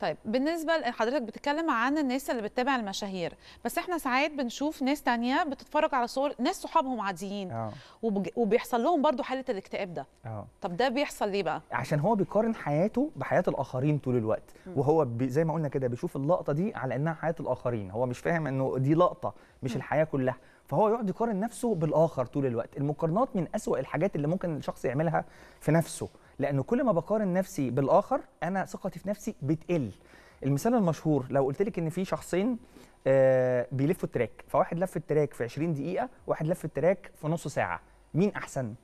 طيب بالنسبه لحضرتك بتتكلم عن الناس اللي بتتابع المشاهير بس احنا ساعات بنشوف ناس تانية بتتفرج على صور ناس صحابهم عاديين آه. وبج... وبيحصل لهم برضو حاله الاكتئاب ده أوه. طب ده بيحصل ليه بقى عشان هو بيقارن حياته بحياه الاخرين طول الوقت م. وهو بي... زي ما قلنا كده بيشوف اللقطه دي على انها حياه الاخرين هو مش فاهم انه دي لقطه مش م. الحياه كلها فهو يقعد يقارن نفسه بالاخر طول الوقت المقارنات من اسوا الحاجات اللي ممكن الشخص يعملها في نفسه لأنه كل ما بقارن نفسي بالآخر أنا ثقتي في نفسي بتقل المثال المشهور لو قلت لك إن في شخصين آه، بيلفوا التراك فواحد لف التراك في 20 دقيقة واحد لف التراك في نص ساعة مين أحسن؟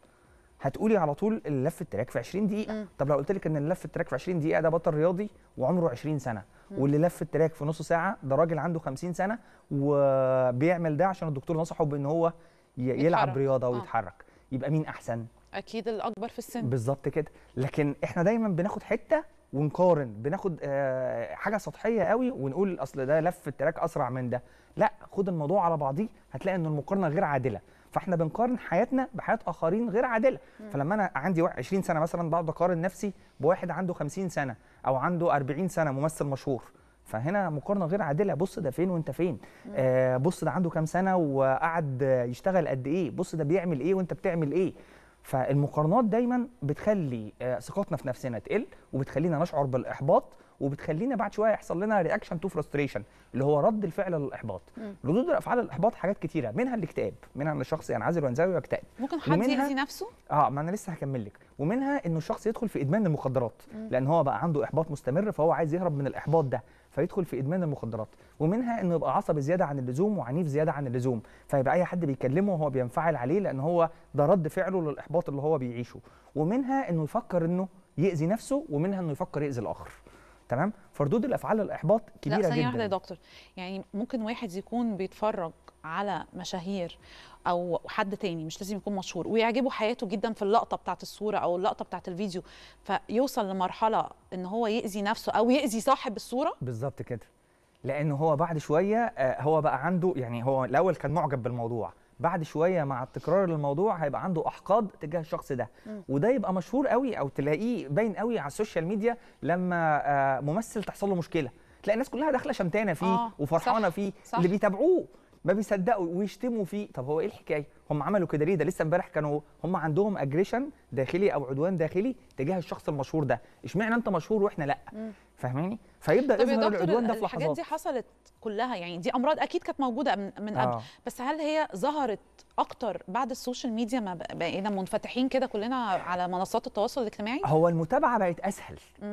هتقولي على طول اللي لف التراك في 20 دقيقة م. طب لو قلت لك إن اللي لف التراك في 20 دقيقة ده بطل رياضي وعمره 20 سنة م. واللي لف التراك في نص ساعة ده راجل عنده 50 سنة وبيعمل ده عشان الدكتور نصحه بإن هو يلعب يتحرك. رياضة آه. ويتحرك آه. يبقى مين أحسن؟ اكيد الاكبر في السن بالظبط كده لكن احنا دايما بناخد حته ونقارن بناخد آه، حاجه سطحيه قوي ونقول اصل ده لف التراك اسرع من ده لا خد الموضوع على بعضيه هتلاقي ان المقارنه غير عادله فاحنا بنقارن حياتنا بحياه اخرين غير عادله مم. فلما انا عندي 20 سنه مثلا بقعد اقارن نفسي بواحد عنده 50 سنه او عنده 40 سنه ممثل مشهور فهنا مقارنه غير عادله بص ده فين وانت فين آه بص ده عنده كام سنه وقعد يشتغل قد ايه بص ده بيعمل ايه وانت بتعمل ايه فالمقارنات دايما بتخلي آه، ثقتنا في نفسنا تقل وبتخلينا نشعر بالاحباط وبتخلينا بعد شويه يحصل لنا رياكشن تو فرستريشن اللي هو رد الفعل للاحباط ردود الافعال للاحباط حاجات كتيره منها الاكتئاب منها ان الشخص ينعزل يعني وينزوي ويكتئب ممكن حد يأذي نفسه اه ما انا لسه هكمل لك ومنها انه الشخص يدخل في ادمان المخدرات مم. لان هو بقى عنده احباط مستمر فهو عايز يهرب من الاحباط ده فيدخل في ادمان المخدرات ومنها انه يبقى عصبي زياده عن اللزوم وعنيف زياده عن اللزوم فيبقى اي حد بيكلمه وهو بينفعل عليه لان هو ده رد فعله للاحباط اللي هو بيعيشه ومنها انه يفكر انه يأذي نفسه ومنها انه يفكر يأذي الاخر تمام فردود الافعال الاحباط كبيره لا ثانية واحده يا دكتور يعني ممكن واحد يكون بيتفرج على مشاهير او حد تاني مش لازم يكون مشهور ويعجبه حياته جدا في اللقطه بتاعه الصوره او اللقطه بتاعه الفيديو فيوصل لمرحله ان هو ياذي نفسه او ياذي صاحب الصوره بالظبط كده لان هو بعد شويه آه، هو بقى عنده يعني هو الاول كان معجب بالموضوع بعد شويه مع التكرار للموضوع هيبقى عنده احقاد تجاه الشخص ده وده يبقى مشهور قوي او تلاقيه باين قوي على السوشيال ميديا لما آه، ممثل تحصل له مشكله تلاقي الناس كلها داخله شمتانه فيه آه وفرحانه صح فيه صح اللي بيتابعوه ما بيصدقوا ويشتموا فيه طب هو ايه الحكايه هم عملوا كده ليه ده لسه امبارح كانوا هم عندهم اجريشن داخلي او عدوان داخلي تجاه الشخص المشهور ده اشمعنى انت مشهور واحنا لا مم. فاهماني فيبدا يظهر العدوان ده في لحظات الحاجات دي حصلت كلها يعني دي امراض اكيد كانت موجوده من قبل آه. بس هل هي ظهرت اكتر بعد السوشيال ميديا ما بقينا منفتحين كده كلنا على منصات التواصل الاجتماعي هو المتابعه بقت اسهل م.